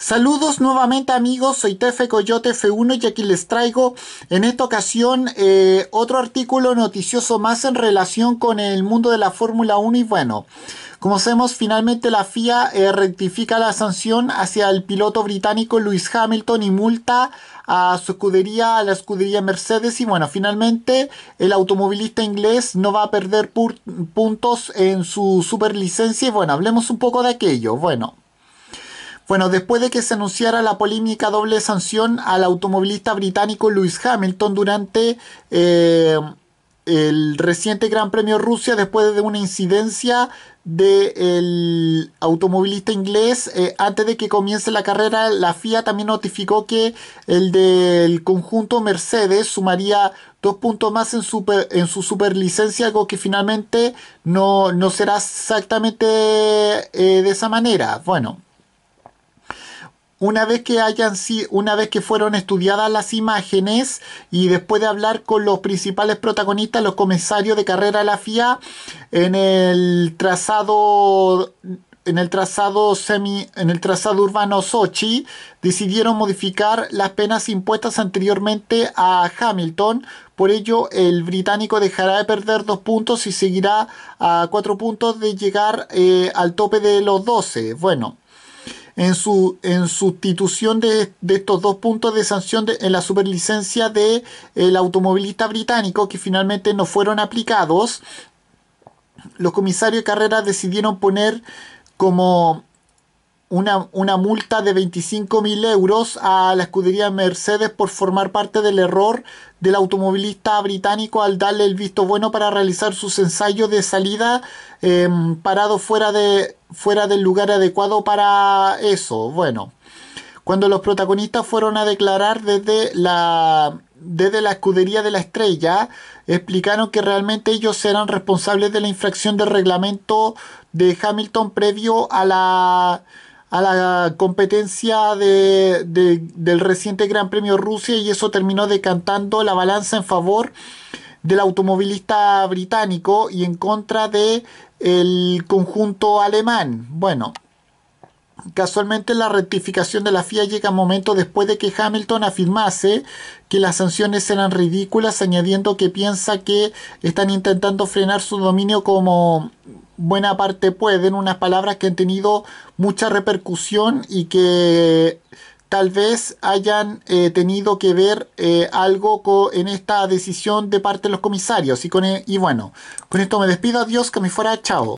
Saludos nuevamente amigos, soy Tefe Coyote F1 y aquí les traigo en esta ocasión eh, otro artículo noticioso más en relación con el mundo de la Fórmula 1 y bueno, como sabemos finalmente la FIA eh, rectifica la sanción hacia el piloto británico Lewis Hamilton y multa a su escudería, a la escudería Mercedes. Y bueno, finalmente el automovilista inglés no va a perder puntos en su superlicencia. Y bueno, hablemos un poco de aquello. Bueno, bueno, después de que se anunciara la polémica doble sanción al automovilista británico Lewis Hamilton durante eh, el reciente Gran Premio Rusia, después de una incidencia del automovilista inglés, eh, antes de que comience la carrera, la FIA también notificó que el del conjunto Mercedes sumaría dos puntos más en, en su superlicencia, algo que finalmente no, será exactamente eh, de esa manera. Bueno una vez que hayan una vez que fueron estudiadas las imágenes y después de hablar con los principales protagonistas, los comisarios de carrera de la FIA en el trazado en el trazado semi en el trazado urbano Sochi decidieron modificar las penas impuestas anteriormente a Hamilton por ello el británico dejará de perder dos puntos y seguirá a cuatro puntos de llegar eh, al tope de los 12 bueno en su sustitución de, estos dos puntos de sanción en la superlicencia del automovilista británico que finalmente no fueron aplicados los comisarios de carrera decidieron poner como una, multa de 25.000 euros a la escudería Mercedes por formar parte del error del automovilista británico al darle el visto bueno para realizar sus ensayos de salida em, parado fuera, de, fuera del lugar adecuado para eso. Bueno, cuando los protagonistas fueron a declarar desde la, desde la escudería de la estrella, explicaron que realmente ellos eran responsables de la infracción del reglamento de Hamilton previo a la a la competencia del reciente Gran Premio Rusia y eso terminó decantando la balanza en favor del automovilista británico y en contra de el conjunto alemán. Bueno, Casualmente la rectificación de la FIA llega momentos después de que Hamilton afirmase que las sanciones eran ridículas, añadiendo que piensa que están intentando frenar su dominio como buena parte pueden, unas palabras que han tenido mucha repercusión y que tal vez hayan eh, tenido que ver eh, algo en esta decisión de parte de los comisarios. Y, con, e, y bueno, con esto me despido, adiós, que me fuera, chao.